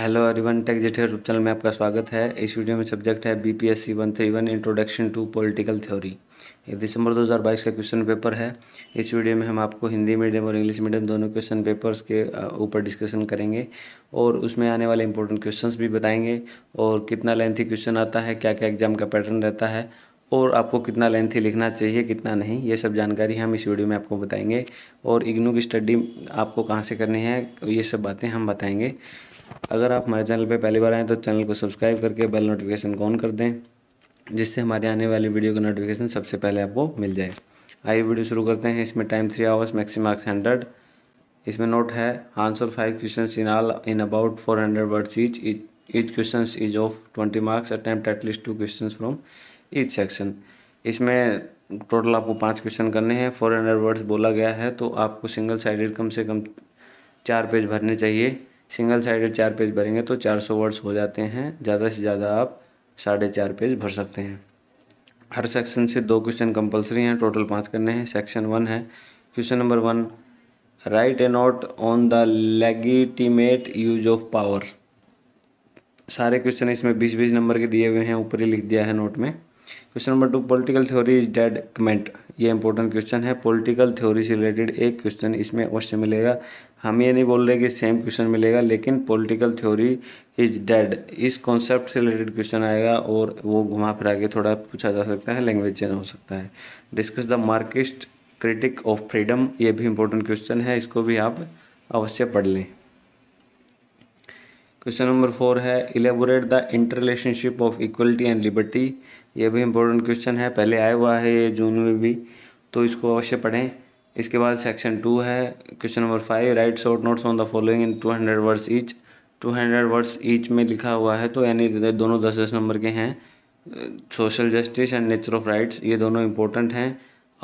hello अरिवन tech जेठे YouTube channel में आपका स्वागत है इस वीडियो में सब्जेक्ट है B P S C one three one introduction to political theory ये दिसंबर 2022 का क्वेश्चन पेपर है इस वीडियो में हम आपको हिंदी मीडियम और इंग्लिश मीडियम दोनों क्वेश्चन पेपर्स के ऊपर डिस्कशन करेंगे और उसमें आने वाले इंपॉर्टेंट क्वेश्चन भी बताएंगे और कितना लेंथी क्वेश्चन आता है क्या क्या एग्जाम का पैटर्न रहता है और आपको कितना लेंथी लिखना चाहिए कितना नहीं ये सब जानकारी हम इस वीडियो में आपको बताएंगे और इग्नू की स्टडी आपको कहाँ से करनी है ये सब बातें हम बताएंगे अगर आप हमारे चैनल पर पहली बार आएँ तो चैनल को सब्सक्राइब करके बेल नोटिफिकेशन ऑन कर दें जिससे हमारे आने वाली वीडियो का नोटिफिकेशन सबसे पहले आपको मिल जाए आइए वीडियो शुरू करते हैं इसमें time three hours maximum marks hundred इसमें नोट है answer five question in all in about four hundred words each each question is of twenty marks attempt at least two question from each section इसमें total आपको पाँच question करने हैं four hundred words बोला गया है तो आपको सिंगल साइडेड कम से कम चार पेज भरने चाहिए सिंगल साइडेड चार पेज भरेंगे तो चार सौ वर्ड्स हो जाते हैं ज़्यादा से ज़्यादा आप साढ़े चार पेज भर सकते हैं हर सेक्शन से दो क्वेश्चन कंपलसरी हैं टोटल पाँच करने हैं सेक्शन वन है question number one write a note on the legitimate use of power सारे क्वेश्चन इसमें बीस बीस नंबर के दिए हुए हैं ऊपर ही लिख दिया है नोट में question number two political theory is dead comment ये इंपॉर्टेंट क्वेश्चन है पॉलिटिकल थ्योरी से रिलेटेड एक क्वेश्चन इसमें अवश्य मिलेगा हम ये नहीं बोल रहे कि सेम क्वेश्चन मिलेगा लेकिन पॉलिटिकल थ्योरी इज डेड इस कॉन्सेप्ट से रिलेटेड क्वेश्चन आएगा और वो घुमा फिरा के थोड़ा पूछा जा सकता है लैंग्वेज चेंज हो सकता है discuss the Marxist critique of freedom ये भी इंपॉर्टेंट क्वेश्चन है इसको भी आप अवश्य पढ़ लें क्वेश्चन नंबर फोर है elaborate the inter relationship of equality and liberty ये भी इंपॉर्टेंट क्वेश्चन है पहले आया हुआ है ये जून में भी तो इसको अवश्य पढ़ें इसके बाद सेक्शन टू है question number five write short notes on the following in two hundred words each two hundred words each में लिखा हुआ है तो यानी दोनों दस दस नंबर के हैं social justice and nature of rights ये दोनों इंपॉर्टेंट हैं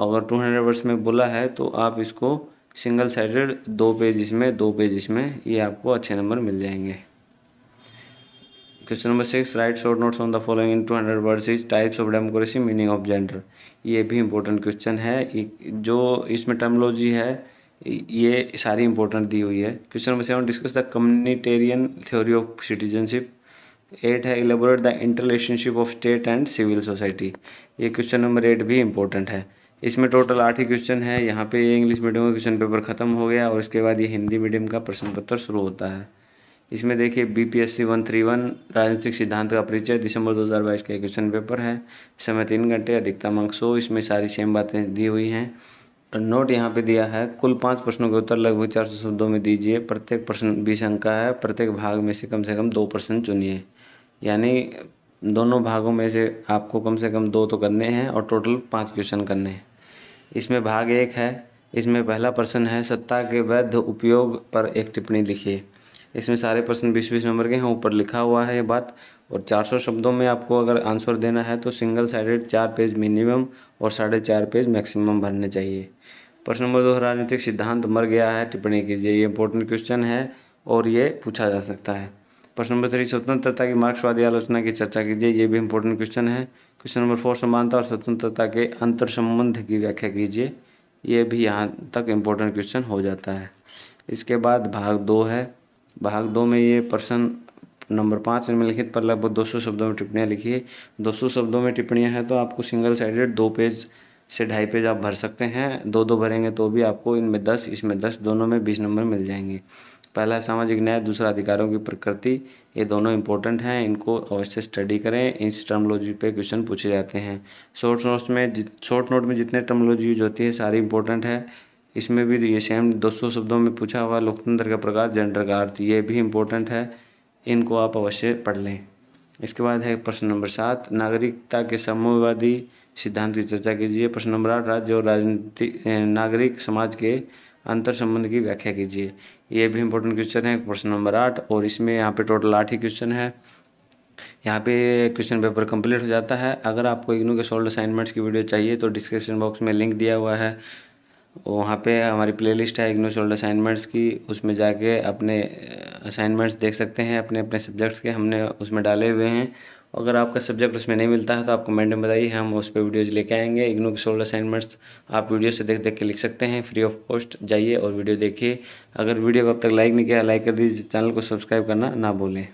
और टू हंड्रेड वर्ड्स में बोला है तो आप इसको सिंगल साइडेड दो पेज इसमें दो पेज इसमें ये आपको अच्छे नंबर मिल जाएंगे question number six write short notes on the following in two hundred words is types of democracy meaning of gender ये भी इंपॉर्टेंट क्वेश्चन है जो इसमें टर्मोलॉजी है ये सारी इंपॉर्टेंट दी हुई है question number seven discuss the communitarian theory of citizenship eight है elaborate the inter relationship of state and civil society ये क्वेश्चन नंबर एट भी इंपॉर्टेंट है इसमें टोटल आठ ही क्वेश्चन है यहाँ पे ये इंग्लिश मीडियम का क्वेश्चन पेपर खत्म हो गया और इसके बाद ये हिंदी मीडियम का प्रश्न पत्र शुरू होता है इसमें देखिए B P S C one three one राजनीतिक सिद्धांत का परिचय दिसंबर 2022 का क्वेश्चन पेपर है समय तीन घंटे अधिकतम अंक सौ इसमें सारी सेम बातें दी हुई हैं नोट यहाँ पे दिया है कुल पाँच प्रश्नों के उत्तर लगभग चार सौ शब्दों में दीजिए प्रत्येक प्रश्न बीस अंक का है प्रत्येक भाग में से कम से कम दो प्रश्न चुनिए यानी दोनों भागों में से आपको कम से कम दो तो करने हैं और टोटल पाँच क्वेश्चन करने हैं इसमें भाग एक है इसमें पहला प्रश्न है सत्ता के वैध उपयोग पर एक टिप्पणी लिखिए इसमें सारे प्रश्न बीस बीस नंबर के हैं ऊपर लिखा हुआ है ये बात और 400 शब्दों में आपको अगर आंसर देना है तो सिंगल साइडेड चार पेज मिनिमम और साढ़े चार पेज मैक्सिमम भरने चाहिए प्रश्न नंबर दो राजनीतिक सिद्धांत मर गया है टिप्पणी कीजिए ये इंपॉर्टेंट क्वेश्चन है और ये पूछा जा सकता है प्रश्न नंबर थ्री स्वतंत्रता की मार्क्सवादी आलोचना की चर्चा कीजिए ये भी इंपॉर्टेंट क्वेश्चन है क्वेश्चन नंबर फोर समानता और स्वतंत्रता के अंतर संबंध की व्याख्या कीजिए ये भी यहाँ तक इम्पोर्टेंट क्वेश्चन हो जाता है इसके बाद भाग दो है भाग दो में ये प्रश्न नंबर पाँच निम्नलिखित पर लगभग 200 शब्दों में टिप्पणियाँ लिखी दो सौ शब्दों में टिप्पणियाँ हैं तो आपको सिंगल साइडेड दो पेज से ढाई पेज आप भर सकते हैं दो दो भरेंगे तो भी आपको इनमें दस इसमें दस दोनों में बीस नंबर मिल जाएंगे पहला सामाजिक न्याय दूसरा अधिकारों की प्रकृति ये दोनों इंपॉर्टेंट हैं इनको अवश्य स्टडी करें इस टर्मोलॉजी पे क्वेश्चन पूछे जाते हैं शॉर्ट नोट्स में शॉर्ट नोट में जितने टर्मोलॉजी यूज होती है सारी इंपॉर्टेंट है इसमें भी ये सेम 200 शब्दों में पूछा हुआ लोकतंत्र का प्रकार जेंडर का अर्थ ये भी इम्पोर्टेंट है इनको आप अवश्य पढ़ लें इसके बाद है प्रश्न नंबर सात नागरिकता के समूहवादी सिद्धांत की चर्चा कीजिए प्रश्न नंबर आठ राज्य और राजनीति नागरिक समाज के अंतर संबंध की व्याख्या कीजिए ये भी इंपॉर्टेंट क्वेश्चन है प्रश्न नंबर आठ और इसमें यहाँ पे टोटल आठ ही क्वेश्चन है यहाँ पे क्वेश्चन पेपर कंप्लीट हो जाता है अगर आपको इग्नू के सोल्ड असाइनमेंट्स की वीडियो चाहिए तो डिस्क्रिप्शन बॉक्स में लिंक दिया हुआ है वहाँ पे हमारी प्लेलिस्ट है इग्नो शोल्ड असाइनमेंट्स की उसमें जाके अपने असाइनमेंट्स देख सकते हैं अपने अपने सब्जेक्ट्स के हमने उसमें डाले हुए हैं अगर आपका सब्जेक्ट उसमें नहीं मिलता है तो आप कमेंट में बताइए हम उस पर वीडियोज़ लेके आएंगे इग्नो के सोल्ड असाइनमेंट्स आप वीडियो से देख देख के लिख सकते हैं फ्री ऑफ कॉस्ट जाइए और वीडियो देखिए अगर वीडियो को अब तक लाइक नहीं किया लाइक कर दीजिए चैनल को सब्सक्राइब करना ना भूलें